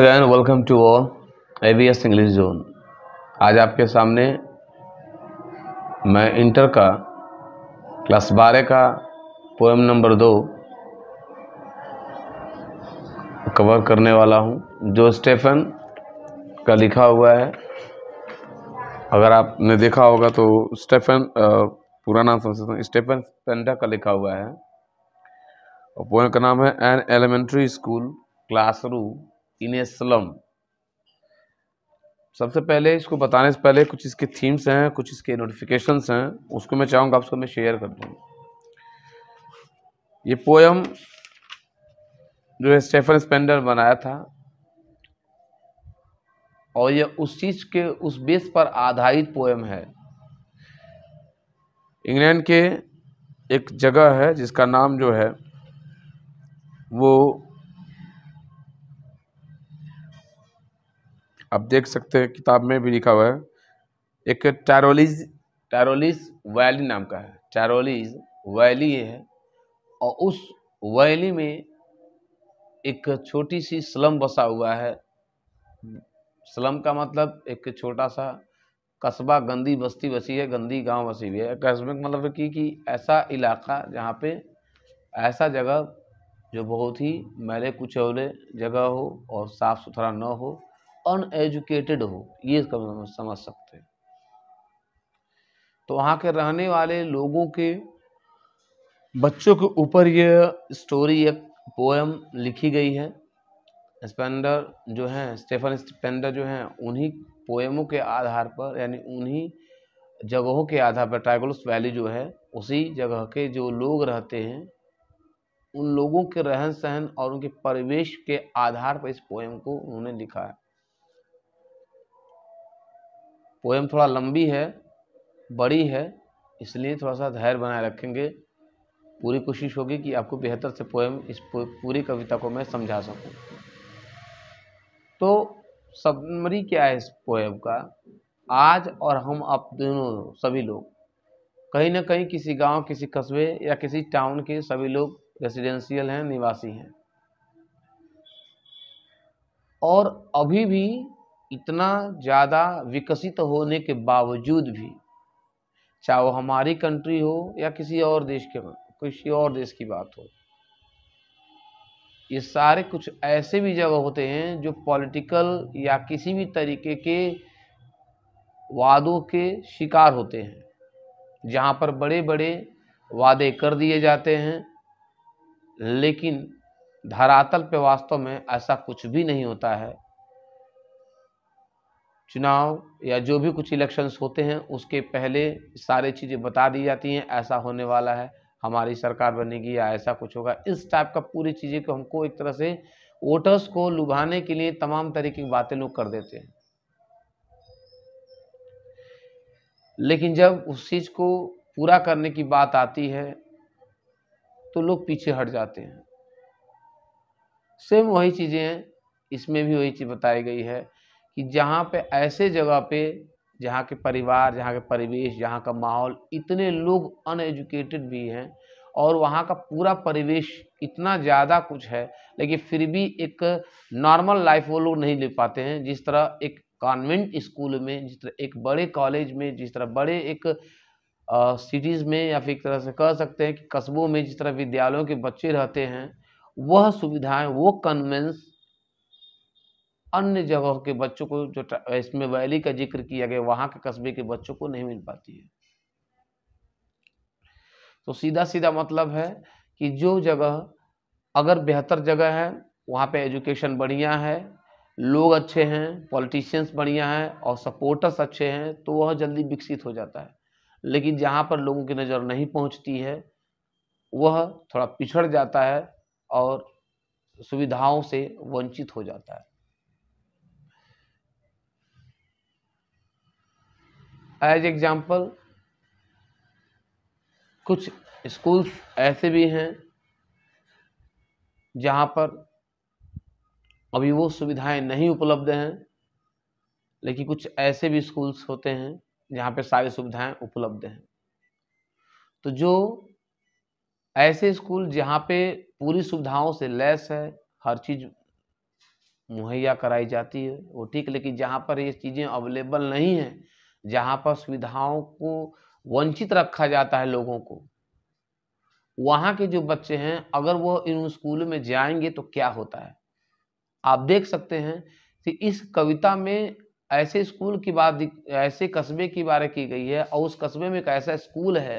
again welcome to all ABS English zone आज आपके सामने मैं इंटर का क्लास बारह का पोएम नंबर दो कवर करने वाला हूँ जो स्टेफन का लिखा हुआ है अगर आपने देखा होगा तो स्टेफन पूरा नाम समझ सकते स्टेफन पेंडा का लिखा हुआ है और पोएम का नाम है an elementary school classroom in a slum सबसे पहले इसको बताने से पहले कुछ इसके थीम्स हैं कुछ इसके नोटिफिकेशंस हैं उसको मैं चाहूँगा आपसे मैं शेयर कर दूँ ये पोएम जो है स्टेफन स्पेंडर बनाया था और यह उस चीज़ के उस बेस पर आधारित पोएम है इंग्लैंड के एक जगह है जिसका नाम जो है वो आप देख सकते हैं किताब में भी लिखा हुआ है एक टैरोलिज टैरोलिस वैली नाम का है टैरोलीज वैली है और उस वैली में एक छोटी सी स्लम बसा हुआ है स्लम का मतलब एक छोटा सा कस्बा गंदी बस्ती बसी है गंदी गांव बसी हुई है कस्बे का मतलब कि कि ऐसा इलाका जहाँ पे ऐसा जगह जो बहुत ही मैले कुचौले जगह हो और साफ़ सुथरा ना हो अनएजुकेटेड हो ये मतलब समझ सकते हैं तो वहाँ के रहने वाले लोगों के बच्चों के ऊपर ये स्टोरी एक पोएम लिखी गई है स्पेंडर जो हैं स्टेफन स्पेंडर जो हैं उन्हीं पोएमों के आधार पर यानी उन्हीं जगहों के आधार पर टाइगोलस वैली जो है उसी जगह के जो लोग रहते हैं उन लोगों के रहन सहन और उनके परिवेश के आधार पर इस पोएम को उन्होंने लिखा है पोएम थोड़ा लंबी है बड़ी है इसलिए थोड़ा सा धैर्य बनाए रखेंगे पूरी कोशिश होगी कि आपको बेहतर से पोएम इस पूरी कविता को मैं समझा सकूं तो सबमरी क्या है इस पोएम का आज और हम आप दोनों सभी लोग कहीं ना कहीं किसी गांव किसी कस्बे या किसी टाउन के सभी लोग रेसिडेंशियल हैं निवासी हैं और अभी भी इतना ज़्यादा विकसित होने के बावजूद भी चाहे वो हमारी कंट्री हो या किसी और देश के किसी और देश की बात हो ये सारे कुछ ऐसे भी जगह होते हैं जो पॉलिटिकल या किसी भी तरीके के वादों के शिकार होते हैं जहाँ पर बड़े बड़े वादे कर दिए जाते हैं लेकिन धरातल पे वास्तव में ऐसा कुछ भी नहीं होता है चुनाव या जो भी कुछ इलेक्शंस होते हैं उसके पहले सारे चीज़ें बता दी जाती हैं ऐसा होने वाला है हमारी सरकार बनेगी या ऐसा कुछ होगा इस टाइप का पूरी चीज़ें को हमको एक तरह से वोटर्स को लुभाने के लिए तमाम तरीके की बातें लोग कर देते हैं लेकिन जब उस चीज़ को पूरा करने की बात आती है तो लोग पीछे हट जाते हैं सेम वही चीज़ें हैं इसमें भी वही चीज़ बताई गई है कि जहाँ पे ऐसे जगह पे जहाँ के परिवार जहाँ के परिवेश जहाँ का माहौल इतने लोग अनएजुकेटेड भी हैं और वहाँ का पूरा परिवेश इतना ज़्यादा कुछ है लेकिन फिर भी एक नॉर्मल लाइफ वो लोग नहीं ले पाते हैं जिस तरह एक कॉन्वेंट स्कूल में जिस तरह एक बड़े कॉलेज में जिस तरह बड़े एक सिटीज़ में या फिर एक तरह से कह सकते हैं कि कस्बों में जिस तरह विद्यालयों के बच्चे रहते हैं वह सुविधाएं वो कन्वेंस अन्य जगह के बच्चों को जो इसमें वैली का जिक्र किया गया वहाँ के कस्बे के बच्चों को नहीं मिल पाती है तो सीधा सीधा मतलब है कि जो जगह अगर बेहतर जगह है वहाँ पे एजुकेशन बढ़िया है लोग अच्छे हैं पॉलिटिशियंस बढ़िया हैं और सपोर्टर्स अच्छे हैं तो वह जल्दी विकसित हो जाता है लेकिन जहाँ पर लोगों की नज़र नहीं पहुँचती है वह थोड़ा पिछड़ जाता है और सुविधाओं से वंचित हो जाता है एज एग्ज़ाम्पल कुछ स्कूल्स ऐसे भी हैं जहाँ पर अभी वो सुविधाएं नहीं उपलब्ध हैं लेकिन कुछ ऐसे भी स्कूल्स होते हैं जहाँ पे सारी सुविधाएं उपलब्ध हैं तो जो ऐसे स्कूल जहाँ पे पूरी सुविधाओं से लैस है हर चीज़ मुहैया कराई जाती है वो ठीक लेकिन जहाँ पर ये चीज़ें अवेलेबल नहीं हैं जहां पर सुविधाओं को वंचित रखा जाता है लोगों को वहाँ के जो बच्चे हैं अगर वो इन स्कूल में जाएंगे तो क्या होता है आप देख सकते हैं कि इस कविता में ऐसे स्कूल की बात ऐसे कस्बे की बारे की गई है और उस कस्बे में एक ऐसा स्कूल है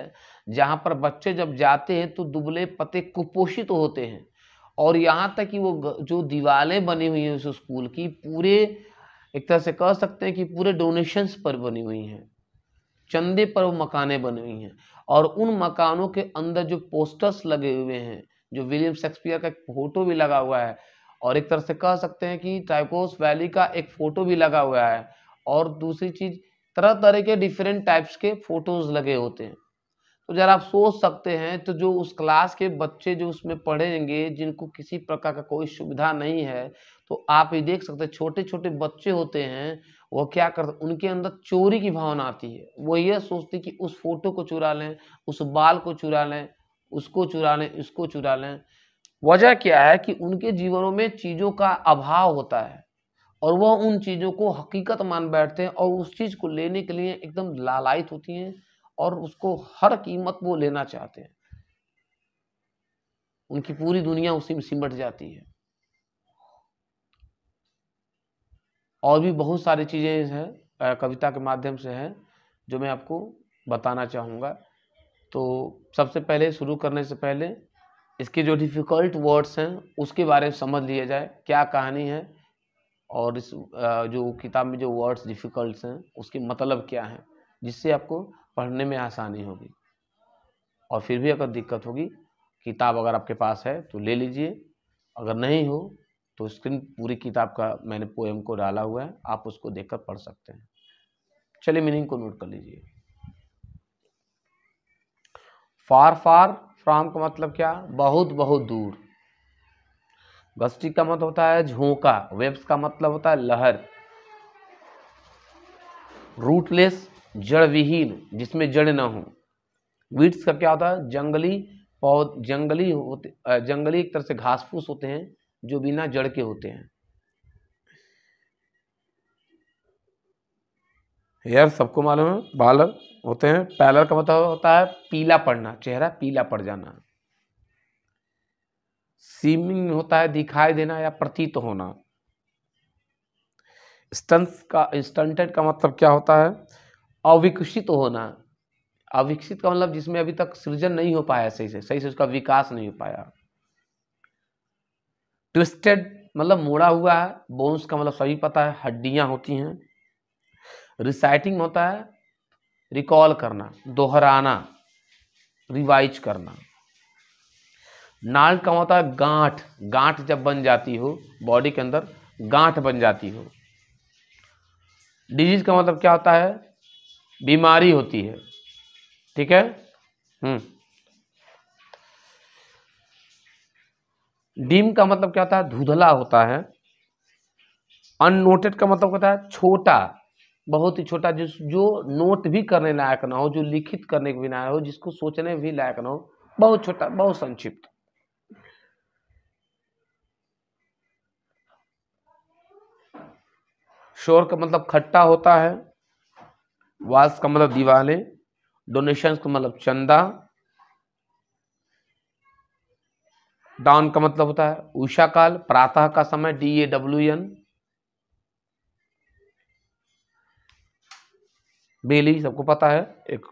जहाँ पर बच्चे जब जाते हैं तो दुबले पते कुपोषित तो होते हैं और यहाँ तक कि वो जो दीवारें बनी हुई हैं उस स्कूल की पूरे एक तरह से कह सकते हैं कि पूरे डोनेशंस पर बनी हुई हैं चंदे पर वो मकानें बनी हुई हैं और उन मकानों के अंदर जो पोस्टर्स लगे हुए हैं जो विलियम शेक्सपियर का एक फोटो भी लगा हुआ है और एक तरह से कह सकते हैं कि टाइपोस वैली का एक फोटो भी लगा हुआ है और दूसरी चीज़ तरह तरह के डिफरेंट टाइप्स के फोटोज लगे होते हैं तो जरा आप सोच सकते हैं तो जो उस क्लास के बच्चे जो उसमें पढ़ेंगे जिनको किसी प्रकार का कोई सुविधा नहीं है तो आप ये देख सकते हैं छोटे छोटे बच्चे होते हैं वो क्या करते उनके अंदर चोरी की भावना आती है वो ये सोचते कि उस फोटो को चुरा लें उस बाल को चुरा लें उसको चुरा लें इसको चुरा लें वजह क्या है कि उनके जीवनों में चीज़ों का अभाव होता है और वह उन चीज़ों को हकीकत मान बैठते हैं और उस चीज़ को लेने के लिए एकदम लालायित होती हैं और उसको हर कीमत वो लेना चाहते हैं उनकी पूरी दुनिया उसी में सिमट जाती है और भी बहुत सारी चीज़ें हैं कविता के माध्यम से हैं जो मैं आपको बताना चाहूँगा तो सबसे पहले शुरू करने से पहले इसके जो डिफ़िकल्ट वर्ड्स हैं उसके बारे में समझ लिया जाए क्या कहानी है और इस जो किताब में जो वर्ड्स डिफ़िकल्ट हैं उसके मतलब क्या हैं जिससे आपको पढ़ने में आसानी होगी और फिर भी अगर दिक्कत होगी किताब अगर आपके पास है तो ले लीजिए अगर नहीं हो तो स्क्रीन पूरी किताब का मैंने पोएम को डाला हुआ है आप उसको देखकर पढ़ सकते हैं चलिए मीनिंग को नोट कर लीजिए फार फार फ्राम का मतलब क्या बहुत बहुत दूर गस्टी का मतलब होता है झोंका वेब्स का मतलब होता है लहर रूटलेस जड़ विहीन जिसमें जड़ ना हो वीड्स का क्या होता है जंगली पौध जंगली होते जंगली एक तरह से घास फूस होते हैं जो बिना जड़ के होते हैं यार सबको मालूम है बालर होते हैं पैलर का मतलब होता है पीला पड़ना चेहरा पीला पड़ जाना सीमिंग होता है दिखाई देना या प्रतीत होना स्टंस का स्टंटेड का मतलब क्या होता है अविकसित होना अविकसित का मतलब जिसमें अभी तक सृजन नहीं हो पाया सही से सही से उसका विकास नहीं हो पाया ट्विस्टेड मतलब मोड़ा हुआ है बोन्स का मतलब सभी पता है हड्डियां होती हैं रिसाइटिंग होता है रिकॉल करना दोहराना रिवाइज करना नाल का होता है गांठ गांठ जब बन जाती हो बॉडी के अंदर गांठ बन जाती हो डिजीज का मतलब क्या होता है बीमारी होती है ठीक है हम्म। डीम का मतलब क्या होता है धुधला होता है अननोटेड का मतलब होता है छोटा बहुत ही छोटा जिस जो नोट भी करने लायक ना हो जो लिखित करने के भी ना हो जिसको सोचने भी लायक ना हो बहुत छोटा बहुत संक्षिप्त शोर का मतलब खट्टा होता है वास का मतलब दीवाले डोनेशन का मतलब चंदा डाउन का मतलब होता है उषा काल प्रातः का समय डी ए डब्ल्यू एन बेली सबको पता है एक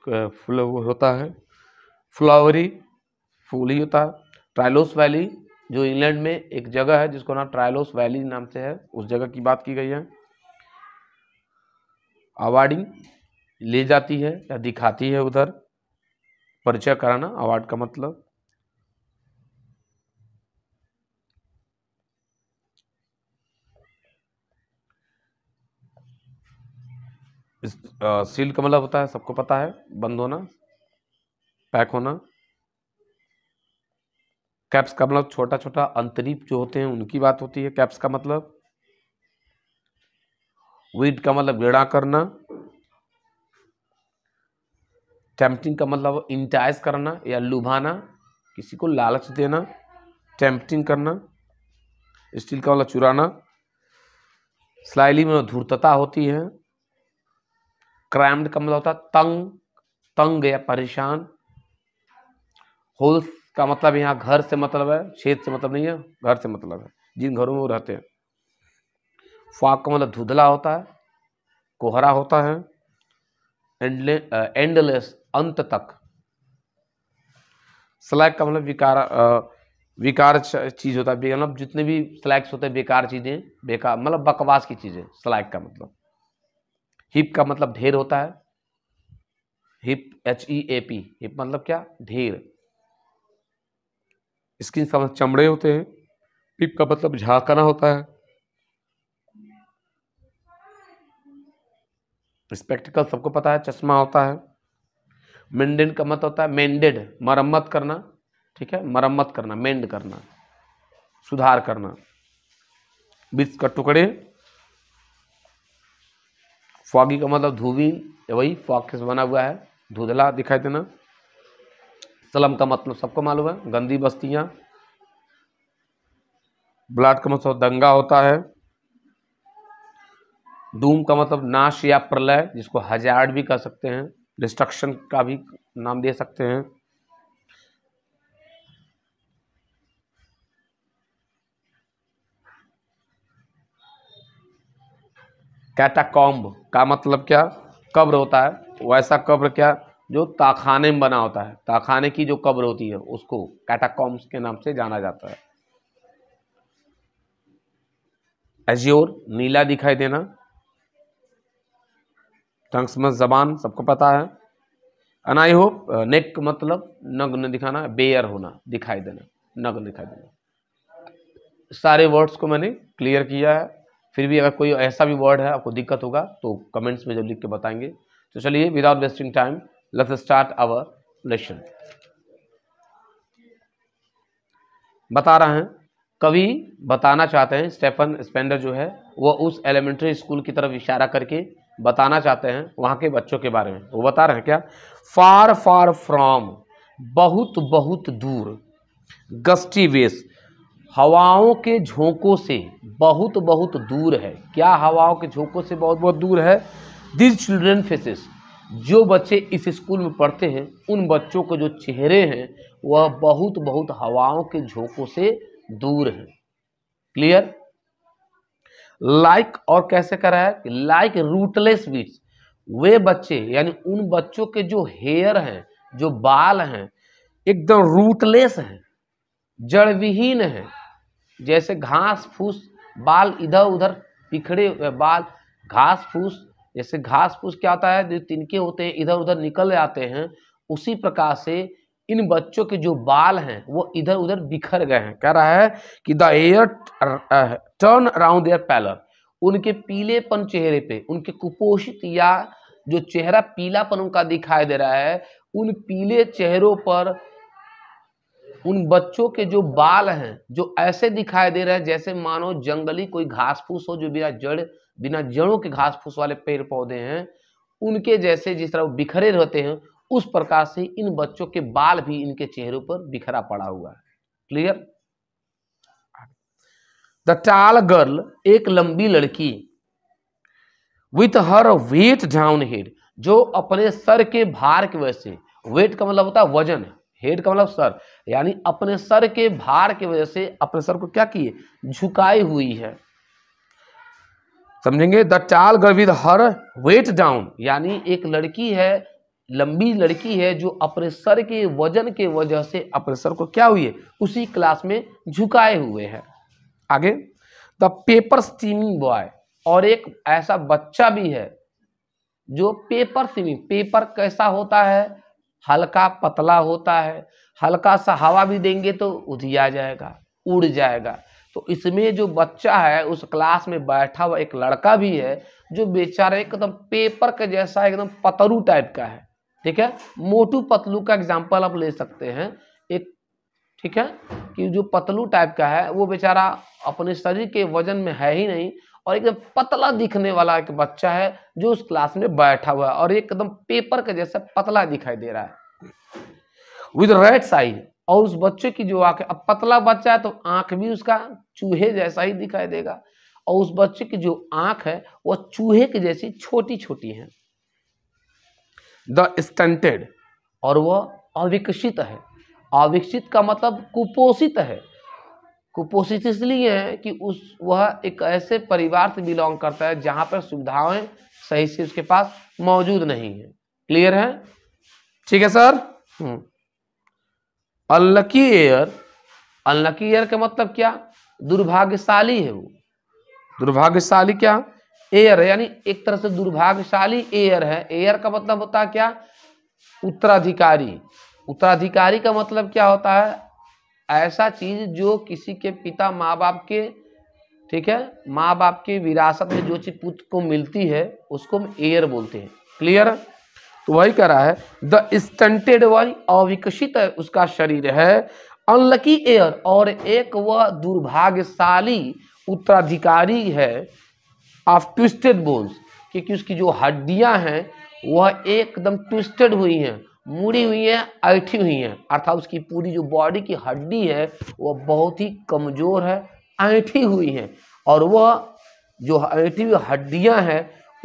फ्लोवर होता है फ्लावरी फूल ही होता है ट्रायलोस वैली जो इंग्लैंड में एक जगह है जिसको नाम ट्रायलोस वैली नाम से है उस जगह की बात की गई है अवार्डिंग ले जाती है या दिखाती है उधर परिचय कराना अवार्ड का मतलब इस आ, सील का मतलब होता है सबको पता है बंद होना पैक होना कैप्स का मतलब छोटा छोटा अंतरीप जो होते हैं उनकी बात होती है कैप्स का मतलब वीड का मतलब गिड़ा करना टेम्पटिंग का मतलब इंटाइज करना या लुभाना किसी को लालच देना टेम्पटिंग करना स्टील का मतलब चुराना स्लाइली में धूर्तता होती है क्रैम्ड का मतलब होता है तंग तंग या परेशान होल्स का मतलब यहाँ घर से मतलब है छेद से मतलब नहीं है घर से मतलब है जिन घरों में वो रहते हैं फाक का मतलब धुधला होता है कोहरा होता है एंडलेस uh, अंत तक स्लैग का मतलब विकार विकार चीज़ होता है मतलब जितने भी स्लैग्स होते हैं बेकार चीज़ें बेकार मतलब बकवास की चीज़ें स्लैग का मतलब हिप का मतलब ढेर होता है heap H E A P heap मतलब क्या ढेर स्किन का मतलब चमड़े होते हैं पिप का मतलब झाकना होता है स्पेक्टिकल सबको पता है चश्मा होता है मेंडेन का मत होता है मेंडेड मरम्मत करना ठीक है मरम्मत करना मेंड करना सुधार करना बीज का टुकड़े फॉगी का मतलब धूबी वही फॉग से बना हुआ है धुधला दिखाई देना सलम का मतलब सबको मालूम है गंदी बस्तियाँ ब्लाड का मतलब दंगा होता है डूम का मतलब नाश या प्रलय जिसको हजार भी कह सकते हैं डिस्ट्रक्शन का भी नाम दे सकते हैं कैटाकॉम्ब का मतलब क्या कब्र होता है वैसा कब्र क्या जो ताखाने में बना होता है ताखाने की जो कब्र होती है उसको कैटाकॉम्स के नाम से जाना जाता है एज्योर नीला दिखाई देना टंग्स मत जबान सबको पता है एन आई होप नेक मतलब नग्न दिखाना बेयर होना दिखाई देना नग्न दिखाई देना सारे वर्ड्स को मैंने क्लियर किया है फिर भी अगर कोई ऐसा भी वर्ड है आपको दिक्कत होगा तो कमेंट्स में जब लिख के बताएंगे तो चलिए without wasting time let's start our lesson बता रहे हैं कवि बताना चाहते हैं स्टेफन स्पेंडर जो है वह उस एलिमेंट्री स्कूल की तरफ इशारा करके बताना चाहते हैं वहाँ के बच्चों के बारे में वो बता रहे हैं क्या फार फार फ्रॉम बहुत बहुत दूर गस्टी वेस हवाओं के झोंकों से बहुत बहुत दूर है क्या हवाओं के झोंकों से बहुत बहुत दूर है दिस चिल्ड्रेन फेसेस जो बच्चे इस स्कूल में पढ़ते हैं उन बच्चों के जो चेहरे हैं वह बहुत बहुत हवाओं के झोंकों से दूर हैं क्लियर लाइक like और कैसे करा है लाइक रूटलेस वीट्स वे बच्चे यानी उन बच्चों के जो हेयर हैं जो बाल हैं एकदम रूटलेस हैं जड़विहीन हैं जैसे घास फूस बाल इधर उधर बिखरे बाल घास फूस जैसे घास फूस क्या होता है जो तिनके होते हैं इधर उधर निकल जाते हैं उसी प्रकार से इन बच्चों के जो बाल हैं वो इधर उधर बिखर गए हैं कह रहा है कि the air turn around their pallor उनके पीलेपन चेहरे पे उनके कुपोषित या जो चेहरा पीलापन उनका दिखाई दे रहा है उन पीले चेहरों पर उन बच्चों के जो बाल हैं जो ऐसे दिखाई दे रहे हैं जैसे मानो जंगली कोई घास फूस हो जो बिना जड़ बिना जड़ों के घास फूस वाले पेड़ पौधे हैं उनके जैसे जिस तरह वो बिखरे रहते हैं उस प्रकार से इन बच्चों के बाल भी इनके चेहरे पर बिखरा पड़ा हुआ है क्लियर द टाल गर्ल एक लंबी लड़की with her weighed down head जो अपने सर के भार की वजह से वेट का मतलब होता है वजन हेड का मतलब सर यानी अपने सर के भार की वजह से अपने सर को क्या किए झुकाई हुई है समझेंगे the tall girl with her weighed down यानी एक लड़की है लंबी लड़की है जो सर के वजन के वजह से सर को क्या हुई है उसी क्लास में झुकाए हुए हैं आगे द पेपर स्टीमिंग बॉय और एक ऐसा बच्चा भी है जो पेपर स्टीमिंग पेपर कैसा होता है हल्का पतला होता है हल्का सा हवा भी देंगे तो उधिया जाएगा उड़ जाएगा तो इसमें जो बच्चा है उस क्लास में बैठा हुआ एक लड़का भी है जो बेचारा एकदम पेपर के जैसा एकदम पतरू टाइप का है ठीक है मोटू पतलू का एग्जाम्पल आप ले सकते हैं एक ठीक है कि जो पतलू टाइप का है वो बेचारा अपने शरीर के वजन में है ही नहीं और एकदम पतला दिखने वाला एक बच्चा है जो उस क्लास में बैठा हुआ है और एकदम पेपर के जैसा पतला दिखाई दे रहा है विद रेड साइड और उस बच्चे की जो आंख अब पतला बच्चा है तो आंख भी उसका चूहे जैसा ही दिखाई देगा और उस बच्चे की जो आंख है वह चूहे के जैसी छोटी छोटी है द स्टंटेड और वह अविकसित है अविकसित का मतलब कुपोषित है कुपोषित इसलिए है कि उस वह एक ऐसे परिवार से बिलोंग करता है जहाँ पर सुविधाएं सही से उसके पास मौजूद नहीं है क्लियर है ठीक है सर हम्म। अनलकी एयर अनलकी एयर का मतलब क्या दुर्भाग्यशाली है वो दुर्भाग्यशाली क्या एयर है यानी एक तरह से दुर्भाग्यशाली एयर है एयर का मतलब होता है क्या उत्तराधिकारी उत्तराधिकारी का मतलब क्या होता है ऐसा चीज जो किसी के पिता माँ बाप के ठीक है माँ बाप के विरासत में जो चीज पुत्र को मिलती है उसको हम एयर बोलते हैं क्लियर तो वही कह रहा है द स्टंटेड वन अविकसित उसका शरीर है अनलकी एयर और एक वह दुर्भाग्यशाली उत्तराधिकारी है ऑफ ट्विस्टेड बोन्स क्योंकि उसकी जो हड्डियां हैं वह एकदम ट्विस्टेड हुई हैं मुड़ी हुई हैं ऐठी हुई हैं अर्थात उसकी पूरी जो बॉडी की हड्डी है वह बहुत ही कमज़ोर है ऐठी हुई हैं और वह जो ऐठी हुई हड्डियाँ हैं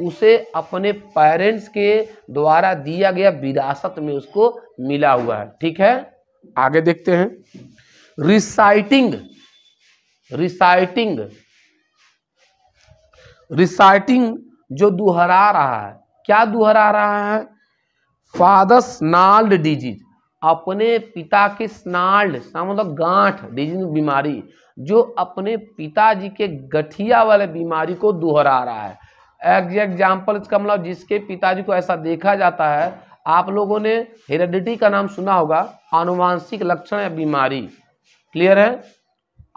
उसे अपने पेरेंट्स के द्वारा दिया गया विरासत में उसको मिला हुआ है ठीक है आगे देखते हैं रिसाइटिंग रिसाइटिंग रिसाइटिंग जो दोहरा रहा है क्या दोहरा रहा है फादर्स नाल्ड डिजीज अपने पिता के स्नाल्ड मतलब गांठ डिजीज बीमारी जो अपने पिताजी के गठिया वाले बीमारी को दोहरा रहा है एग्जाम्पल इसका मतलब जिसके पिताजी को ऐसा देखा जाता है आप लोगों ने हेरिडिटी का नाम सुना होगा आनुवांशिक लक्षण या बीमारी क्लियर है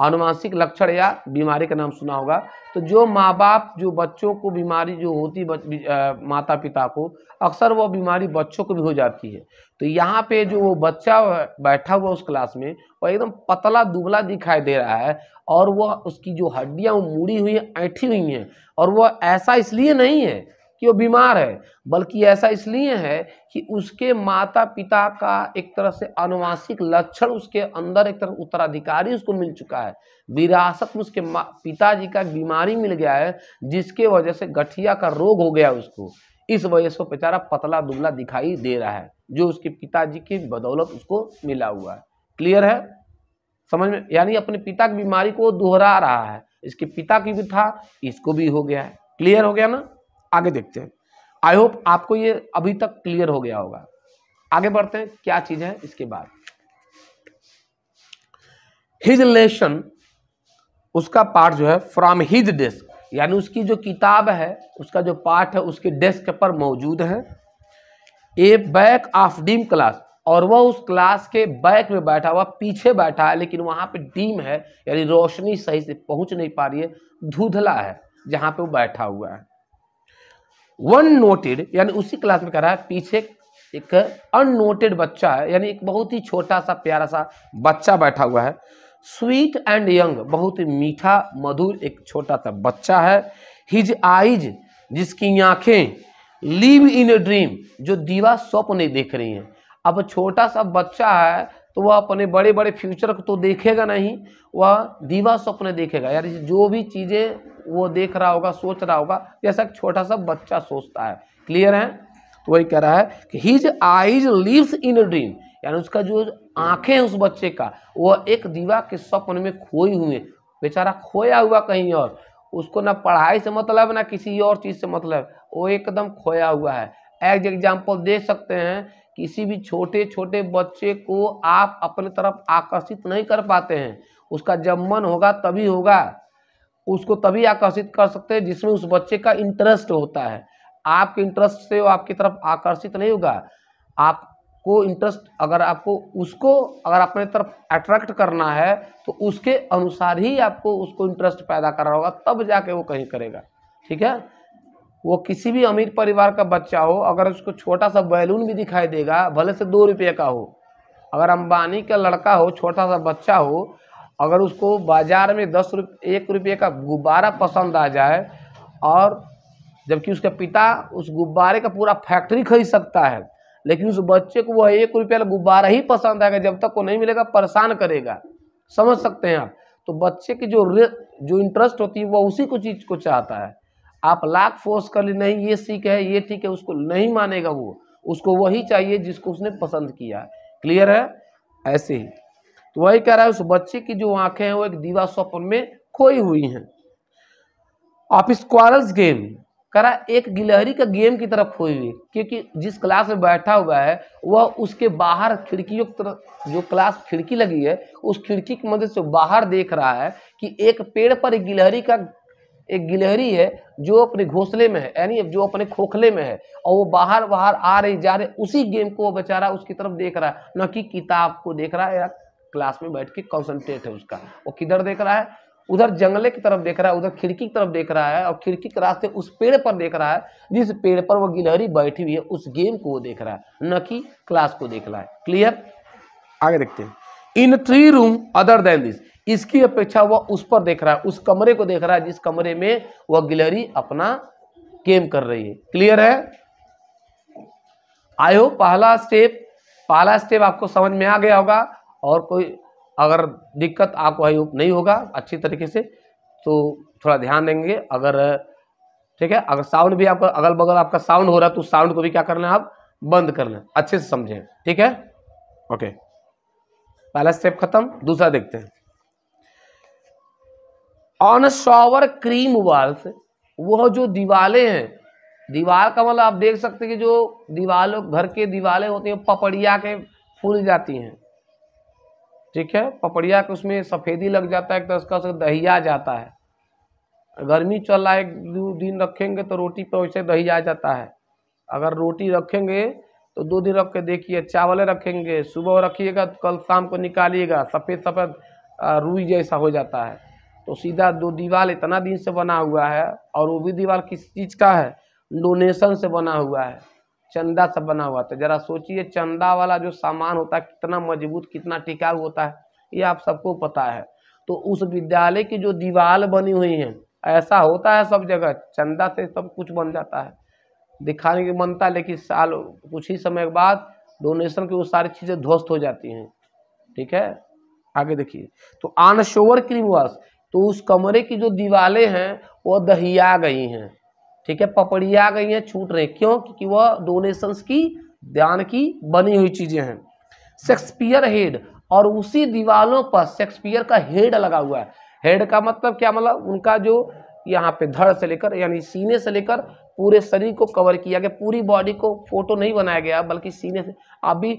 अनुवांशिक लक्षण या बीमारी का नाम सुना होगा तो जो माँ बाप जो बच्चों को बीमारी जो होती बच, आ, माता पिता को अक्सर वो बीमारी बच्चों को भी हो जाती है तो यहाँ पे जो वो बच्चा बैठा हुआ उस क्लास में वो एकदम पतला दुबला दिखाई दे रहा है और वह उसकी जो हड्डियाँ वो मुड़ी हुई हैं ऐठी हुई हैं और वह ऐसा इसलिए नहीं है कि वो बीमार है बल्कि ऐसा इसलिए है कि उसके माता पिता का एक तरह से अनुवांशिक लक्षण उसके अंदर एक तरह उत्तराधिकारी उसको मिल चुका है विरासत में उसके पिताजी का बीमारी मिल गया है जिसके वजह से गठिया का रोग हो गया उसको इस वजह से बेचारा पतला दुबला दिखाई दे रहा है जो उसके पिताजी की बदौलत उसको मिला हुआ है क्लियर है समझ में यानी अपने पिता की बीमारी को दोहरा रहा है इसके पिता की भी था इसको भी हो गया है क्लियर हो गया ना आगे देखते हैं आई होप आपको ये अभी तक क्लियर हो गया होगा आगे बढ़ते हैं क्या चीज है इसके बाद हिज लेशन उसका पार्ट जो है फ्रॉम हिज डेस्क यानी उसकी जो किताब है उसका जो पार्ट है उसके डेस्क पर मौजूद है a back of dim class और वह उस क्लास के बैक में बैठा हुआ पीछे बैठा है लेकिन वहां पे डीम है यानी रोशनी सही से पहुंच नहीं पा रही है धुधला है जहां पे वो बैठा हुआ है वन नोटेड यानी उसी क्लास में कह रहा है पीछे एक अननोटेड बच्चा है यानी एक बहुत ही छोटा सा प्यारा सा बच्चा बैठा हुआ है स्वीट एंड यंग बहुत ही मीठा मधुर एक छोटा सा बच्चा है हिज आइज जिसकी आंखें लिव इन ए ड्रीम जो दीवा स्वप्न देख रही हैं अब छोटा सा बच्चा है तो वह अपने बड़े बड़े फ्यूचर को तो देखेगा नहीं वह दीवा स्वप्न देखेगा यानी जो भी चीज़ें वो देख रहा होगा सोच रहा होगा जैसा एक छोटा सा बच्चा सोचता है क्लियर है तो वही कह रहा है कि his eyes lives in a dream यानी उसका जो आंखें उस बच्चे का वह एक दीवा के सपन में खोई हुए बेचारा खोया हुआ कहीं और उसको ना पढ़ाई से मतलब ना किसी और चीज़ से मतलब वो एकदम खोया हुआ है एज एग्जाम्पल दे सकते हैं किसी भी छोटे छोटे बच्चे को आप अपने तरफ आकर्षित नहीं कर पाते हैं उसका जब मन होगा तभी होगा उसको तभी आकर्षित कर सकते हैं जिसमें उस बच्चे का इंटरेस्ट होता है आपके इंटरेस्ट से वो आपकी तरफ आकर्षित नहीं होगा आपको इंटरेस्ट अगर आपको उसको अगर अपने तरफ अट्रैक्ट करना है तो उसके अनुसार ही आपको उसको इंटरेस्ट पैदा करना होगा तब जाके वो कहीं करेगा ठीक है वो किसी भी अमीर परिवार का बच्चा हो अगर उसको छोटा सा बैलून भी दिखाई देगा भले से दो रुपये का हो अगर अंबानी का लड़का हो छोटा सा बच्चा हो अगर उसको बाज़ार में दस रुपये एक रुपये का गुब्बारा पसंद आ जाए और जबकि उसका पिता उस गुब्बारे का पूरा फैक्ट्री खरीद सकता है लेकिन उस बच्चे को वह एक रुपये का गुब्बारा ही पसंद आएगा जब तक वो नहीं मिलेगा परेशान करेगा समझ सकते हैं आप तो बच्चे की जो जो इंटरेस्ट होती है वह उसी को चीज़ को चाहता है आप लाख फोर्स कर ली नहीं ये सीख है ये ठीक है उसको नहीं मानेगा वो उसको वही चाहिए जिसको उसने पसंद किया क्लियर है ऐसे ही तो वही कह रहा है उस बच्चे की जो आंखें हैं वो एक दीवा स्वप्न में खोई हुई हैं आप स्क्वारल्स गेम कह रहा है एक गिलहरी का गेम की तरफ खोई हुई क्योंकि जिस क्लास में बैठा हुआ है वह उसके बाहर खिड़कियों की तरफ जो क्लास खिड़की लगी है उस खिड़की की मदद से बाहर देख रहा है कि एक पेड़ पर एक गिलहरी का एक गिलहरी है जो अपने घोंसले में है यानी जो अपने खोखले में है और वो बाहर बाहर आ रही जा रही उसी गेम को वो बेचारा उसकी तरफ देख रहा है न कि किताब को देख रहा है क्लास में बैठ के कॉन्सेंट्रेट है उसका वो किधर देख रहा है उधर जंगले की तरफ देख रहा है उधर खिड़की की तरफ देख रहा है और खिड़की के रास्ते उस पेड़ पर देख रहा है जिस पेड़ पर वो गिलहरी बैठी हुई है उस गेम को वो देख रहा है न कि क्लास को देख रहा है क्लियर आगे देखते हैं in tree room other than this इसकी अपेक्षा वह उस पर देख रहा है उस कमरे को देख रहा है जिस कमरे में वह गिलहरी अपना गेम कर रही है क्लियर है आई होप पहला स्टेप पहला स्टेप आपको समझ में आ गया होगा और कोई अगर दिक्कत आपको आई नहीं होगा अच्छी तरीके से तो थोड़ा ध्यान देंगे अगर ठीक है अगर साउंड भी आपका अगल बगल आपका साउंड हो रहा है तो साउंड को भी क्या करना है आप बंद कर लें अच्छे से समझें ठीक है ओके पहला स्टेप खत्म दूसरा देखते हैं ऑन शॉवर क्रीम वॉल्स वह जो दीवाले हैं दीवार का मतलब आप देख सकते हैं कि जो दीवालों घर के दीवाले होती हैं पपड़िया के फूल जाती हैं ठीक है पपड़िया के उसमें सफ़ेदी लग जाता है एक तरह से दहिया जाता है गर्मी चल रहा है एक दो दिन रखेंगे तो रोटी पर वैसे दही आ जाता है अगर रोटी रखेंगे तो दो दिन रख के देखिए चावल रखेंगे सुबह रखिएगा तो कल शाम को निकालिएगा सफ़ेद सफ़ेद रुई जैसा हो जाता है तो सीधा दो दीवार इतना दिन से बना हुआ है और वो भी दीवार किस चीज़ का है डोनेशन से बना हुआ है चंदा सा बना हुआ था जरा सोचिए चंदा वाला जो सामान होता है कितना मजबूत कितना टिकाऊ होता है ये आप सबको पता है तो उस विद्यालय की जो दीवार बनी हुई है ऐसा होता है सब जगह चंदा से सब कुछ बन जाता है दिखाने की मनता है लेकिन साल कुछ ही समय के बाद डोनेशन की वो सारी चीज़ें ध्वस्त हो जाती हैं ठीक है आगे देखिए तो आनशोवर क्रीम वॉश तो उस कमरे की जो दीवारें हैं वो दहिया गई हैं ठीक है पपड़िया गई हैं छूट रहे क्यों क्योंकि वह डोनेशंस की ध्यान की बनी हुई चीज़ें हैं शेक्सपियर हेड और उसी दीवालों पर शेक्सपियर का हेड लगा हुआ है हेड का मतलब क्या मतलब उनका जो यहाँ पे धड़ से लेकर यानी सीने से लेकर पूरे शरीर को कवर किया गया पूरी बॉडी को फोटो नहीं बनाया गया बल्कि सीने से अभी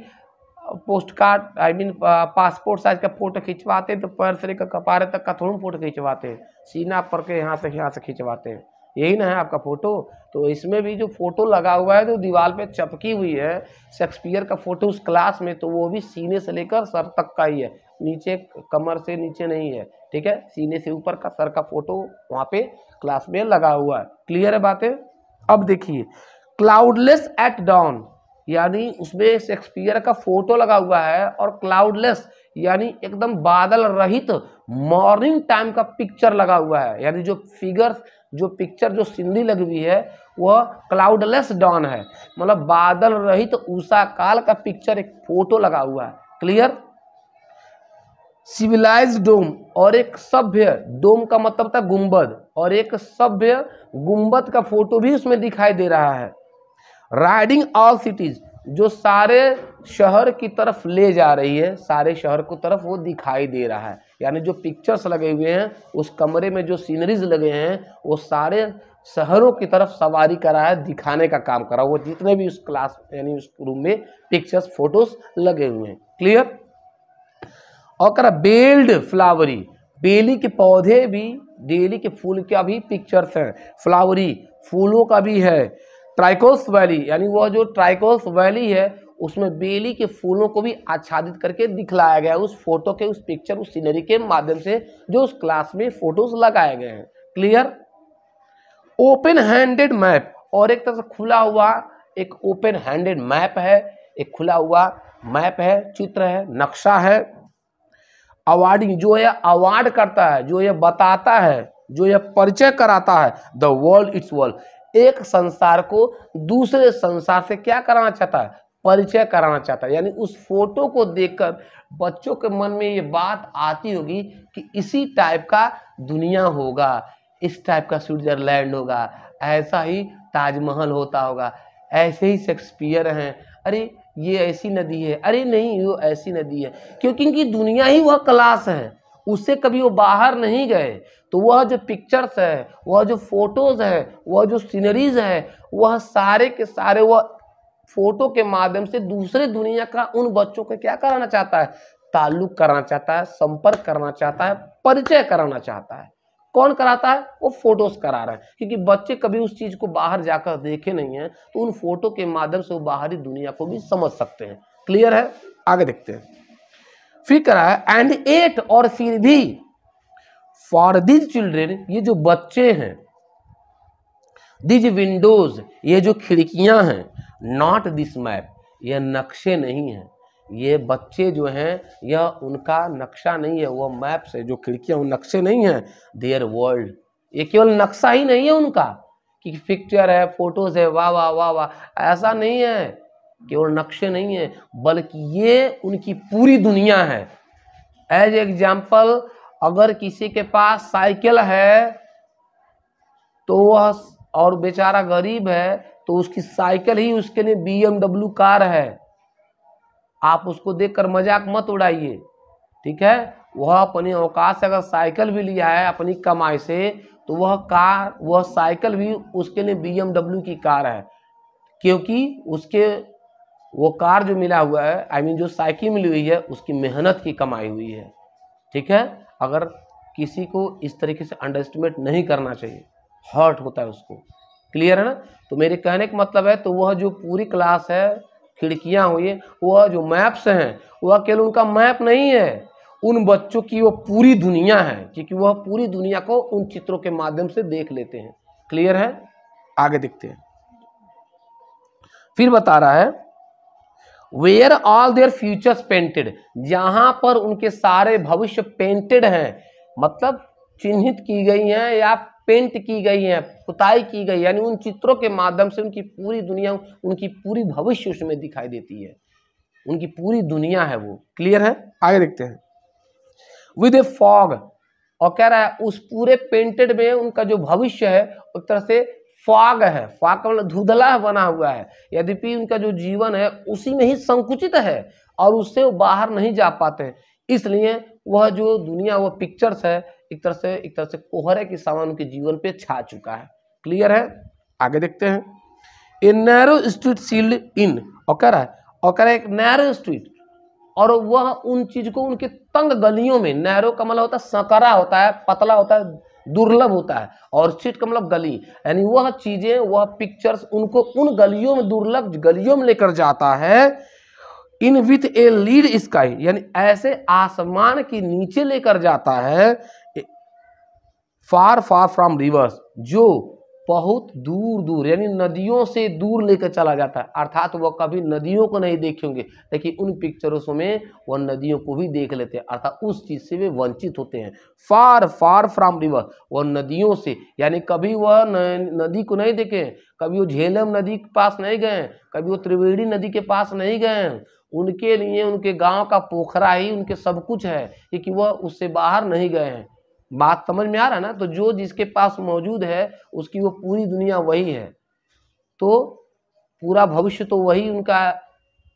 post card I mean passport size का फोटो खिंचवाते हैं तो पैर से लेकर कपारे तक का थोड़ा फोटो खिंचवाते हैं सीना पर के यहाँ से यहाँ से खिंचवाते हैं यही ना है आपका फ़ोटो तो इसमें भी जो फ़ोटो लगा हुआ है जो दीवार पे चपकी हुई है शेक्सपियर का फ़ोटो उस क्लास में तो वो भी सीने से लेकर सर तक का ही है नीचे कमर से नीचे नहीं है ठीक है सीने से ऊपर का सर का फ़ोटो वहाँ पे क्लास में लगा हुआ है क्लियर है बातें अब देखिए क्लाउडलेस एट डाउन यानी उसमें शेक्सपियर का फ़ोटो लगा हुआ है और क्लाउडलेस यानी एकदम बादल रहित मॉर्निंग टाइम का पिक्चर लगा हुआ है यानी जो फिगर्स जो पिक्चर जो सिंधी लग हुई है वह क्लाउडलेस डॉन है मतलब बादल रहित तो उषा काल का पिक्चर एक फोटो लगा हुआ है क्लियर सिविलाइज डोम और एक सभ्य डोम का मतलब था गुंबद और एक सभ्य गुंबद का फोटो भी उसमें दिखाई दे रहा है राइडिंग ऑल सिटीज जो सारे शहर की तरफ ले जा रही है सारे शहर को तरफ वो दिखाई दे रहा है यानी जो पिक्चर्स लगे हुए हैं उस कमरे में जो सीनरीज लगे हैं वो सारे शहरों की तरफ सवारी करा है दिखाने का काम करा वो जितने भी उस क्लास यानी उस रूम में पिक्चर्स फोटोज लगे हुए हैं क्लियर और करा बेल्ड फ्लावरी बेली के पौधे भी डेली के फूल का भी पिक्चर्स हैं फ्लावरी फूलों का भी है ट्राइकोस वैली यानी वह जो ट्राइकोस वैली है उसमें बेली के फूलों को भी आच्छादित करके दिखलाया गया उस फोटो के उस पिक्चर उस सीनरी के माध्यम से जो उस क्लास में फोटोज लगाए गए हैं क्लियर ओपन हैंडेड मैप और एक तरह से खुला हुआ एक ओपन हैंडेड मैप है एक खुला हुआ मैप है चित्र है नक्शा है अवार्डिंग जो यह अवार्ड करता है जो यह बताता है जो यह परिचय कराता है द वर्ल्ड इट्स वर्ल्ड एक संसार को दूसरे संसार से क्या कराना चाहता है परिचय कराना चाहता है यानी उस फोटो को देखकर बच्चों के मन में ये बात आती होगी कि इसी टाइप का दुनिया होगा इस टाइप का स्विट्जरलैंड होगा ऐसा ही ताजमहल होता होगा ऐसे ही शेक्सपियर हैं अरे ये ऐसी नदी है अरे नहीं वो ऐसी नदी है क्योंकि इनकी दुनिया ही वह क्लास है उससे कभी वो बाहर नहीं गए तो वह जो पिक्चर्स है वह जो फोटोज़ है वह जो सीनरीज है वह सारे के सारे वह फोटो के माध्यम से दूसरे दुनिया का उन बच्चों को क्या कराना चाहता है ताल्लुक कराना चाहता है संपर्क करना चाहता है परिचय कराना चाहता है कौन कराता है वो फोटोज करा रहा है क्योंकि बच्चे कभी उस चीज़ को बाहर जाकर देखे नहीं है तो उन फोटो के माध्यम से वो बाहरी दुनिया को भी समझ सकते हैं क्लियर है आगे देखते हैं फिर करा है एंड एट और फिर भी फॉर दिज चिल्ड्रेन ये जो बच्चे हैं दिज विंडोज ये जो खिड़कियां हैं नॉट दिस मैप ये नक्शे नहीं हैं ये बच्चे जो हैं यह उनका नक्शा नहीं है वह मैप से जो खिड़कियां वो नक्शे नहीं हैं देयर वर्ल्ड ये केवल नक्शा ही नहीं है उनका कि पिक्चर है फोटोज है वाह वाह वाह वाह ऐसा नहीं है केवल नक्शे नहीं है बल्कि ये उनकी पूरी दुनिया है एज एग्जाम्पल अगर किसी के पास साइकिल है तो वह और बेचारा गरीब है तो उसकी साइकिल ही उसके लिए बी कार है आप उसको देखकर मजाक मत उड़ाइए ठीक है वह अपने औकात से अगर साइकिल भी लिया है अपनी कमाई से तो वह कार वह साइकिल भी उसके लिए बी की कार है क्योंकि उसके वो कार जो मिला हुआ है आई I मीन mean जो साइकिल मिली हुई है उसकी मेहनत की कमाई हुई है ठीक है अगर किसी को इस तरीके से अंडरस्टिमेट नहीं करना चाहिए हर्ट होता है उसको क्लियर है ना तो मेरे कहने का मतलब है तो वह जो पूरी क्लास है खिड़कियाँ हुई वह जो मैप्स हैं वह केवल उनका मैप नहीं है उन बच्चों की वो पूरी दुनिया है क्योंकि वह पूरी दुनिया को उन चित्रों के माध्यम से देख लेते हैं क्लियर है आगे देखते हैं फिर बता रहा है where all their futures painted जहां पर उनके सारे भविष्य पेंटेड हैं मतलब चिन्हित की गई हैं या पेंट की गई हैं पुताई की गई यानी उन चित्रों के माध्यम से उनकी पूरी दुनिया उनकी पूरी भविष्य उसमें दिखाई देती है उनकी पूरी दुनिया है वो क्लियर है आगे देखते हैं विद ए फॉग और कह रहा है उस पूरे पेंटेड में उनका जो भविष्य है उस तरह से फाग है फाग मतलब धुधला बना हुआ है यद्यपि उनका जो जीवन है उसी में ही संकुचित है और उससे वो बाहर नहीं जा पाते इसलिए वह जो दुनिया वह पिक्चर्स है एक तरह से एक तरह से कोहरे के सामान उनके जीवन पे छा चुका है क्लियर है आगे देखते हैं a narrow street sealed in और कह रहा है और कह रहा है एक नैरो स्ट्रीट और वह उन चीज को उनके तंग गलियों में नैरो का मतलब होता है सकरा होता है पतला होता है दुर्लभ होता है स्ट्रीट का मतलब गली यानी वह चीज़ें वह पिक्चर्स उनको उन गलियों में दुर्लभ गलियों में लेकर जाता है in with a lead sky यानी ऐसे आसमान के नीचे लेकर जाता है फार फार फ्रॉम रिवर्स जो बहुत दूर दूर यानी नदियों से दूर लेकर चला जाता है अर्थात वह कभी नदियों को नहीं देखेंगे लेकिन उन पिक्चरों में वह नदियों को भी देख लेते हैं अर्थात उस चीज़ से वे वंचित होते हैं फार फार फ्रॉम रिवर वह नदियों से यानी कभी वह नदी को नहीं देखे कभी वो झेलम नदी के पास नहीं गए कभी वो त्रिवेणी नदी के पास नहीं गए उनके लिए उनके गाँव का पोखरा ही उनके सब कुछ है क्योंकि वह उससे बाहर नहीं गए हैं बात समझ में आ रहा है ना तो जो जिसके पास मौजूद है उसकी वो पूरी दुनिया वही है तो पूरा भविष्य तो वही उनका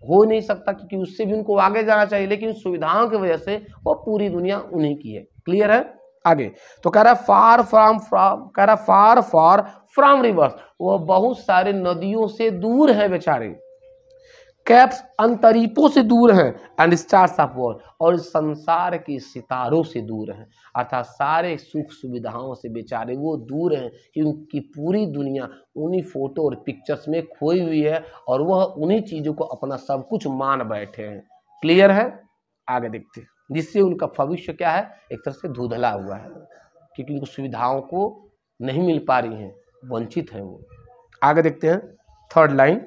हो नहीं सकता क्योंकि उससे भी उनको आगे जाना चाहिए लेकिन सुविधाओं की वजह से वो पूरी दुनिया उन्हीं की है क्लियर है आगे तो कह रहा है फार फ्राम फ्राम कह रहा है फार फार फ्राम रिवर्स वो बहुत सारे नदियों से दूर है बेचारे कैप्स अंतरीपों से दूर हैं एंड स्टार्स ऑफ वॉर और संसार के सितारों से दूर हैं अर्थात सारे सुख सुविधाओं से बेचारे वो दूर हैं क्योंकि पूरी दुनिया उन्हीं फोटो और पिक्चर्स में खोई हुई है और वह उन्हीं चीज़ों को अपना सब कुछ मान बैठे हैं क्लियर है आगे देखते हैं जिससे उनका भविष्य क्या है एक तरह से धुधला हुआ है क्योंकि उनको सुविधाओं को नहीं मिल पा रही हैं वंचित हैं वो आगे देखते हैं थर्ड लाइन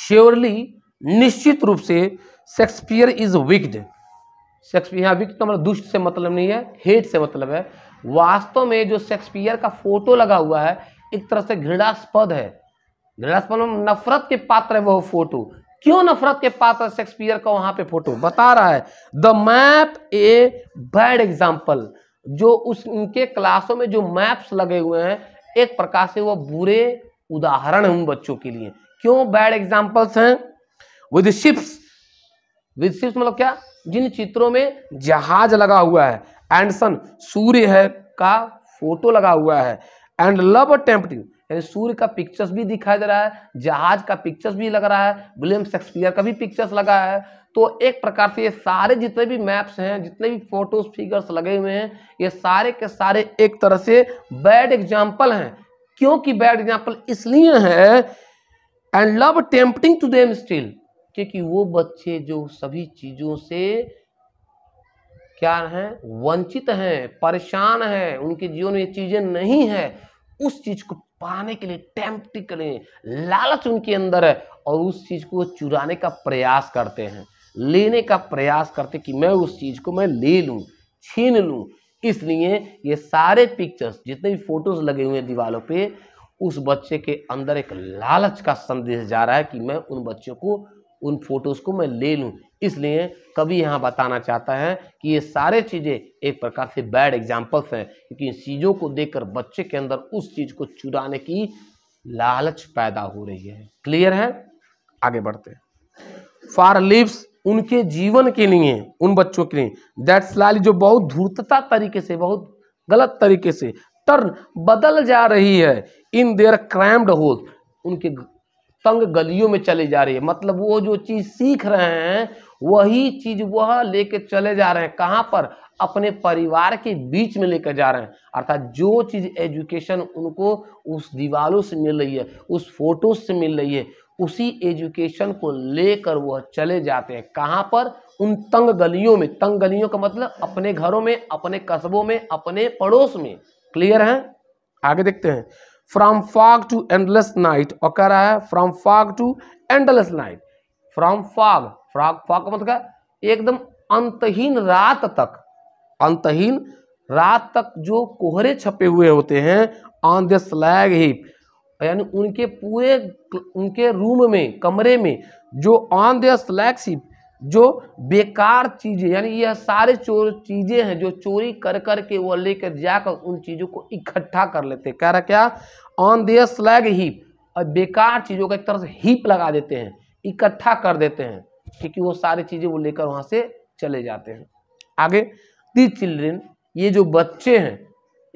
श्योरली निश्चित रूप से शेक्सपियर इज विक्ड शेक्सपियर यहाँ विक्ड का तो मतलब दुष्ट से मतलब नहीं है हेट से मतलब है वास्तव में जो शेक्सपियर का फोटो लगा हुआ है एक तरह से घृणास्पद है घृणास्पद मतलब नफरत के पात्र है वह फोटो क्यों नफरत के पात्र शेक्सपियर का वहां पे फोटो बता रहा है the map a bad example जो उस उनके क्लासों में जो मैप्स लगे हुए हैं एक प्रकार से वह बुरे उदाहरण है उन बच्चों के लिए क्यों बैड एग्जाम्पल्स हैं विद शिप्स विद शिप्स मतलब क्या जिन चित्रों में जहाज लगा हुआ है एंड सन सूर्य है का फोटो लगा हुआ है एंड लव टेम्पटिंग यानी सूर्य का पिक्चर्स भी दिखाई दे रहा है जहाज का पिक्चर्स भी लग रहा है विलियम शेक्सपियर का भी पिक्चर्स लगा है तो एक प्रकार से ये सारे जितने भी मैप्स हैं जितने भी फोटोज फिगर्स लगे हुए हैं ये सारे के सारे एक तरह से बैड एग्जाम्पल हैं क्योंकि बैड एग्जाम्पल इसलिए है and love tempting to them still क्योंकि वो बच्चे जो सभी चीज़ों से क्या हैं वंचित हैं परेशान हैं उनके जीवन में ये चीज़ें नहीं है उस चीज़ को पाने के लिए टेम्प्ट करें लालच उनके अंदर है और उस चीज़ को चुराने का प्रयास करते हैं लेने का प्रयास करते कि मैं उस चीज़ को मैं ले लू छीन लू इसलिए ये सारे पिक्चर्स जितने भी फोटोज़ लगे हुए हैं दीवारों पे उस बच्चे के अंदर एक लालच का संदेश जा रहा है कि मैं उन बच्चों को उन फोटोज़ को मैं ले लूँ इसलिए कभी यहाँ बताना चाहता है कि ये सारे चीज़ें एक प्रकार से बैड एग्जाम्पल्स हैं क्योंकि इन चीज़ों को देखकर बच्चे के अंदर उस चीज़ को चुराने की लालच पैदा हो रही है क्लियर है आगे बढ़ते फार लिप्स उनके जीवन के लिए उन बच्चों के लिए दैट्स लाली जो बहुत धूर्तता तरीके से बहुत गलत तरीके से टर्न बदल जा रही है इन देयर क्रैम्ड होल उनके तंग गलियों में चले जा रही है मतलब वो जो चीज़ सीख रहे हैं वही चीज़ वह लेके चले जा रहे हैं कहाँ पर अपने परिवार के बीच में लेकर जा रहे हैं अर्थात जो चीज़ एजुकेशन उनको उस दीवारों से मिल रही है उस फोटो से मिल रही है उसी एजुकेशन को लेकर वह चले जाते हैं कहाँ पर उन तंग गलियों में तंग गलियों का मतलब अपने घरों में अपने कस्बों में अपने पड़ोस में क्लियर है आगे देखते हैं from fog to endless night और कह रहा है from fog to endless night from fog frog fog का मतलब एकदम अंतहीन रात तक अंतहीन रात तक जो कोहरे छपे हुए होते हैं ऑन द स्लैग हीप यानी उनके पूरे उनके रूम में कमरे में जो ऑन द स्लैग हीप जो बेकार चीज़ें यानी यह सारे चोर चीज़ें हैं जो चोरी कर कर के वो लेकर जाकर उन चीज़ों को इकट्ठा कर लेते हैं कह रहा क्या ऑन दियर स्लैग हीप और बेकार चीज़ों का एक तरह से हीप लगा देते हैं इकट्ठा कर देते हैं क्योंकि वो सारी चीज़ें वो लेकर वहाँ से चले जाते हैं आगे दी चिल्ड्रेन ये जो बच्चे हैं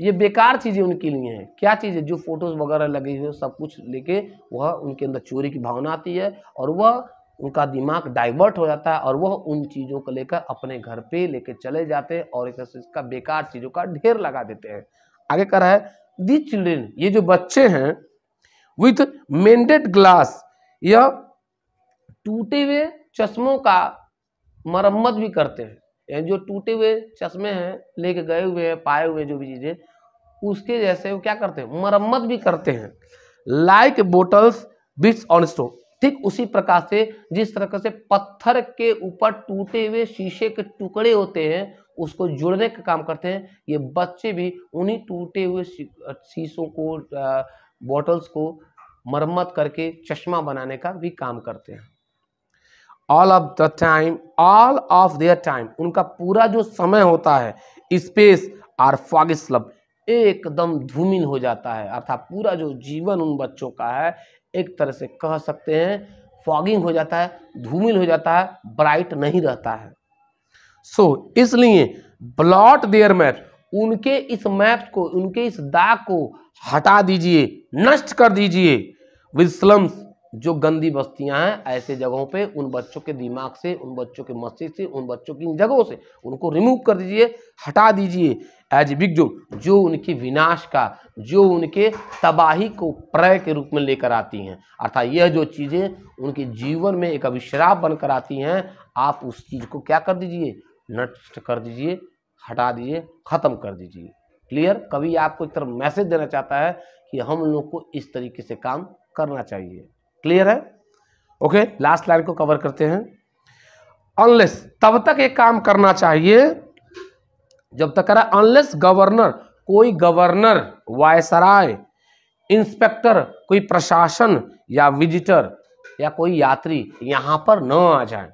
ये बेकार चीज़ें उनके लिए हैं क्या चीज़ें जो फोटोज़ वगैरह लगी हुई सब कुछ लेके वह उनके अंदर चोरी की भावना आती है और वह उनका दिमाग डाइवर्ट हो जाता है और वह उन चीज़ों को लेकर अपने घर पे लेके चले जाते हैं और एक इसका बेकार चीज़ों का ढेर लगा देते हैं आगे कह रहा है दी चिल्ड्रेन ये जो बच्चे हैं विथ मेंडेड ग्लास यह टूटे हुए चश्मों का मरम्मत भी करते हैं यानी जो टूटे हुए चश्मे हैं लेके गए हुए हैं पाए हुए जो भी चीज़ें उसके जैसे वो क्या करते हैं मरम्मत भी करते हैं like bottles bits on stove ठीक उसी प्रकार से जिस तरह से पत्थर के ऊपर टूटे हुए शीशे के टुकड़े होते हैं उसको जुड़ने का काम करते हैं ये बच्चे भी उन्हीं टूटे हुए शीशों को बॉटल्स को मरम्मत करके चश्मा बनाने का भी काम करते हैं all of the time all of their time उनका पूरा जो समय होता है स्पेस आर स्लब एकदम धूमिल हो जाता है अर्थात पूरा जो जीवन उन बच्चों का है एक तरह से कह सकते हैं फॉगिंग हो जाता है धूमिल हो जाता है ब्राइट नहीं रहता है सो so, इसलिए ब्लॉट देयर मैप उनके इस मैप को उनके इस दाग को हटा दीजिए नष्ट कर दीजिए विद स्लम्स जो गंदी बस्तियां हैं ऐसे जगहों पे उन बच्चों के दिमाग से उन बच्चों के मस्तिष्क से उन बच्चों की इन जगहों से उनको रिमूव कर दीजिए हटा दीजिए एज जो जो उनके विनाश का जो उनके तबाही को प्रय के रूप में लेकर आती हैं अर्थात यह जो चीज़ें उनके जीवन में एक अभिश्राप बनकर आती हैं आप उस चीज़ को क्या कर दीजिए नष्ट कर दीजिए हटा दीजिए ख़त्म कर दीजिए क्लियर कभी आपको एक तरफ मैसेज देना चाहता है कि हम लोग को इस तरीके से काम करना चाहिए क्लियर है ओके लास्ट लाइन को कवर करते हैं अनलेस तब तक एक काम करना चाहिए जब तक करा अनलेस गवर्नर कोई गवर्नर वायसराय इंस्पेक्टर कोई प्रशासन या विजिटर या कोई यात्री यहां पर न आ जाए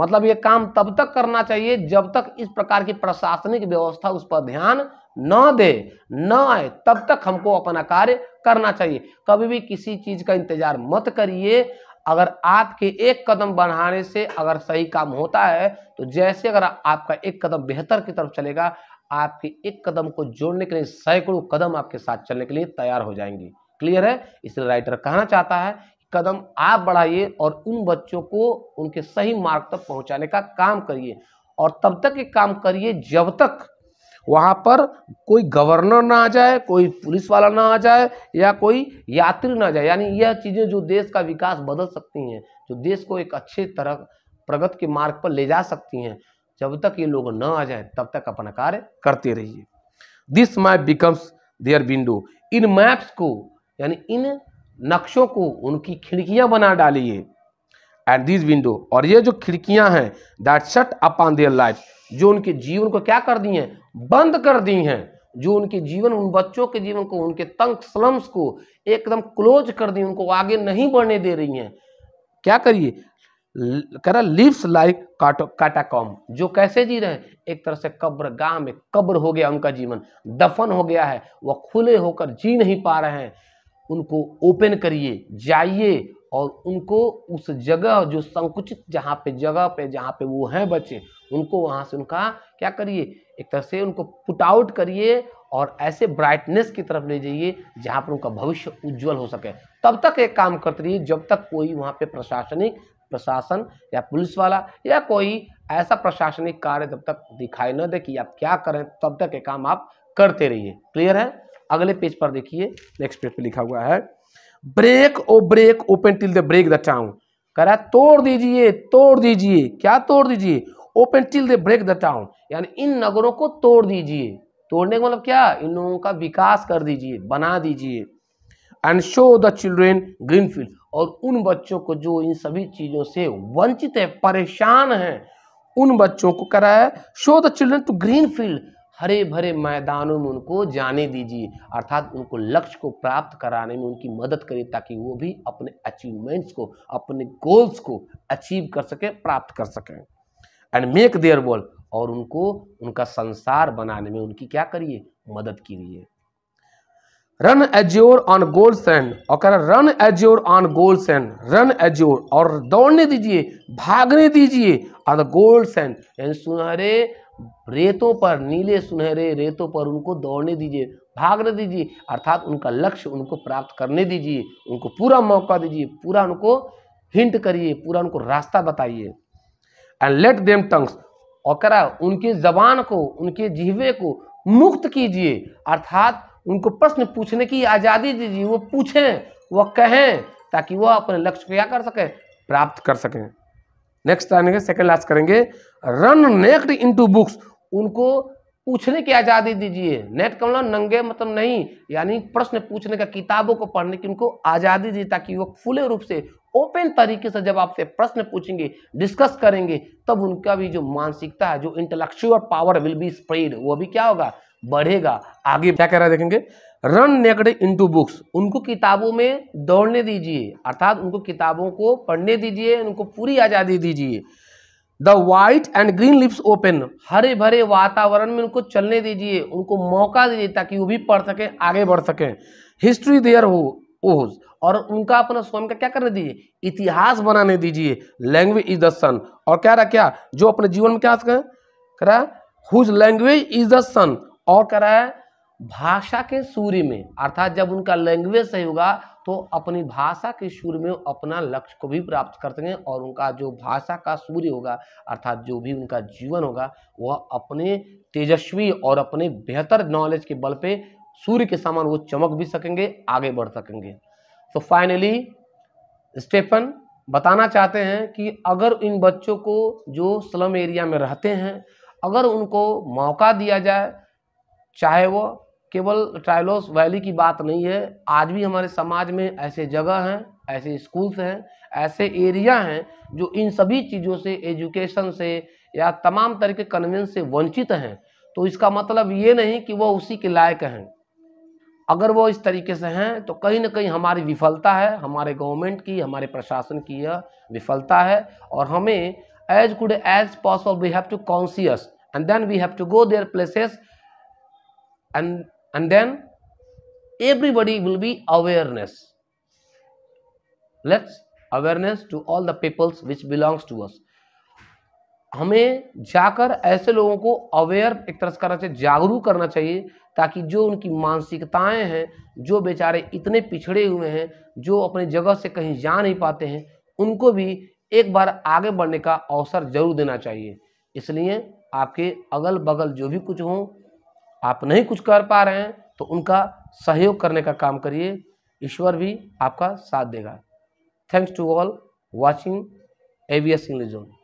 मतलब ये काम तब तक करना चाहिए जब तक इस प्रकार की प्रशासनिक व्यवस्था उस पर ध्यान न दे न आए तब तक हमको अपना कार्य करना चाहिए कभी भी किसी चीज का इंतजार मत करिए अगर आपके एक कदम बढ़ाने से अगर सही काम होता है तो जैसे अगर आपका एक कदम बेहतर की तरफ चलेगा आपके एक कदम को जोड़ने के लिए सैकड़ों कदम आपके साथ चलने के लिए तैयार हो जाएंगे क्लियर है इसलिए राइटर कहना चाहता है कदम आप बढ़ाइए और उन बच्चों को उनके सही मार्ग तक पहुंचाने का काम करिए और तब तक ये काम करिए जब तक वहाँ पर कोई गवर्नर ना आ जाए कोई पुलिस वाला ना आ जाए या कोई यात्री ना जाए यानी यह चीज़ें जो देश का विकास बदल सकती हैं जो देश को एक अच्छे तरह प्रगति के मार्ग पर ले जा सकती हैं जब तक ये लोग ना आ जाए तब तक अपना कार्य करते रहिए this map becomes their window इन मैप्स को यानी इन नक्शों को उनकी खिड़कियाँ बना डालिए एंड दिस विंडो और ये जो खिड़कियाँ हैं that shut upon their life जो उनके जीवन को क्या कर दी हैं बंद कर दी हैं जो उनके जीवन उन बच्चों के जीवन को उनके तंग स्लम्स को एकदम क्लोज कर दी उनको आगे नहीं बढ़ने दे रही हैं क्या करिए कह लिव्स लाइक काटाकॉम जो कैसे जी रहे हैं एक तरह से कब्र गांव में कब्र हो गया उनका जीवन दफन हो गया है वह खुले होकर जी नहीं पा रहे हैं उनको ओपन करिए जाइए और उनको उस जगह जो संकुचित जहाँ पे जगह पे जहाँ पे वो हैं बच्चे उनको वहाँ से उनका क्या करिए एक तरह से उनको पुट आउट करिए और ऐसे ब्राइटनेस की तरफ ले जाइए जहाँ पर उनका भविष्य उज्जवल हो सके तब तक एक काम करते रहिए जब तक कोई वहाँ पे प्रशासनिक प्रशासन या पुलिस वाला या कोई ऐसा प्रशासनिक कार्य तब तक दिखाई न दे कि आप क्या करें तब तक ये काम आप करते रहिए क्लियर है अगले पेज पर देखिए नेक्स्ट पेज पर लिखा हुआ है break O break open till the break the town करा तोड़ दीजिए तोड़ दीजिए क्या तोड़ दीजिए open till they break the town यानी इन नगरों को तोड़ दीजिए तोड़ने का मतलब क्या इन लोगों का विकास कर दीजिए बना दीजिए and show the children green field और उन बच्चों को जो इन सभी चीज़ों से वंचित है परेशान है उन बच्चों को कराया show the children to green field हरे भरे मैदानों में उनको जाने दीजिए अर्थात उनको लक्ष्य को प्राप्त कराने में उनकी मदद करिए ताकि वो भी अपने अचीवमेंट्स को अपने गोल्स को अचीव कर सकें प्राप्त कर सकें एंड मेक देयर वर्ल्ड और उनको उनका संसार बनाने में उनकी क्या करिए मदद कीजिए run azure on gold sand और कह रहा run azure on gold sand run azure और दौड़ने दीजिए भागने दीजिए ऑन गोल्ड सैन यानी सुनहरे रेतों पर नीले सुनहरे रेतों पर उनको दौड़ने दीजिए भागने दीजिए अर्थात उनका लक्ष्य उनको प्राप्त करने दीजिए उनको पूरा मौका दीजिए पूरा उनको हिंट करिए पूरा उनको रास्ता बताइए एंड लेट देम टंग्स और करा उनके जबान को उनके जिहवे को मुक्त कीजिए अर्थात उनको प्रश्न पूछने की आज़ादी दीजिए वो पूछें वह कहें ताकि वह अपने लक्ष्य को क्या कर सकें प्राप्त कर सकें नेक्स्ट आने के सेकेंड लास्ट करेंगे रन नेक्ड इनटू बुक्स उनको पूछने की आज़ादी दीजिए नेट का मतलब नंगे मतलब नहीं यानी प्रश्न पूछने का किताबों को पढ़ने की उनको आज़ादी दी ताकि वो खुले रूप से ओपन तरीके से जब आपसे प्रश्न पूछेंगे डिस्कस करेंगे तब उनका भी जो मानसिकता है जो intellectual power will be spread वो भी क्या होगा बढ़ेगा आगे क्या कह रहा है देखेंगे रन इन टू बुक्स उनको किताबों में दौड़ने दीजिए अर्थात उनको किताबों को पढ़ने दीजिए उनको पूरी आज़ादी दीजिए the white and green lips open हरे भरे वातावरण में उनको चलने दीजिए उनको मौका दीजिए ताकि वो भी पढ़ सकें आगे बढ़ सकें हिस्ट्री देयर हो ओज और उनका अपना स्वयं का क्या करने दीजिए इतिहास बनाने दीजिए लैंग्वेज इज द सन और क्या रहा क्या जो अपने जीवन में क्या है whose language is the sun और रहा है भाषा के सूर्य में अर्थात जब उनका लैंग्वेज सही होगा तो अपनी भाषा के सूर्य में अपना लक्ष्य को भी प्राप्त कर सकें और उनका जो भाषा का सूर्य होगा अर्थात जो भी उनका जीवन होगा वह अपने तेजस्वी और अपने बेहतर नॉलेज के बल पे सूर्य के समान वो चमक भी सकेंगे आगे बढ़ सकेंगे तो फाइनली स्टेफन बताना चाहते हैं कि अगर इन बच्चों को जो स्लम एरिया में रहते हैं अगर उनको मौका दिया जाए चाहे वो केवल ट्रायलोस वैली की बात नहीं है आज भी हमारे समाज में ऐसे जगह हैं ऐसे स्कूल्स हैं ऐसे एरिया हैं जो इन सभी चीज़ों से एजुकेशन से या तमाम तरह के कन्वेंस से वंचित हैं तो इसका मतलब ये नहीं कि वह उसी के लायक हैं अगर वो इस तरीके से हैं तो कहीं ना कहीं हमारी विफलता है हमारे गवर्नमेंट की हमारे प्रशासन की यह विफलता है और हमें as good as possible we have to conscious and then we have to go there places and and then everybody will be awareness let's awareness to all the peoples which belongs to us हमें जाकर ऐसे लोगों को aware एक तरह से करना चाहिए जागरूक करना चाहिए ताकि जो उनकी मानसिकताएं हैं जो बेचारे इतने पिछड़े हुए हैं जो अपने जगह से कहीं जा नहीं पाते हैं उनको भी एक बार आगे बढ़ने का अवसर जरूर देना चाहिए इसलिए आपके अगल बगल जो भी कुछ हो आप नहीं कुछ कर पा रहे हैं तो उनका सहयोग करने का काम करिए ईश्वर भी आपका साथ देगा thanks to all watching AVS English zone